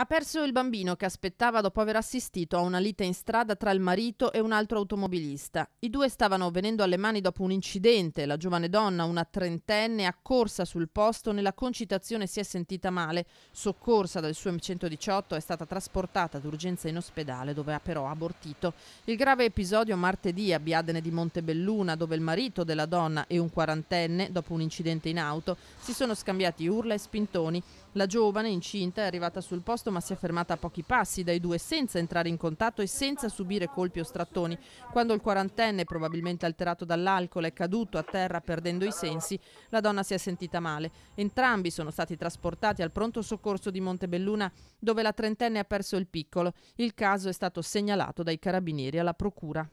Ha perso il bambino che aspettava dopo aver assistito a una lite in strada tra il marito e un altro automobilista. I due stavano venendo alle mani dopo un incidente. La giovane donna, una trentenne, accorsa sul posto, nella concitazione si è sentita male. Soccorsa dal suo M118 è stata trasportata d'urgenza in ospedale dove ha però abortito. Il grave episodio martedì a Biadene di Montebelluna dove il marito della donna e un quarantenne, dopo un incidente in auto, si sono scambiati urla e spintoni. La giovane, incinta, è arrivata sul posto posto ma si è fermata a pochi passi dai due senza entrare in contatto e senza subire colpi o strattoni. Quando il quarantenne, probabilmente alterato dall'alcol, è caduto a terra perdendo i sensi, la donna si è sentita male. Entrambi sono stati trasportati al pronto soccorso di Montebelluna dove la trentenne ha perso il piccolo. Il caso è stato segnalato dai carabinieri alla procura.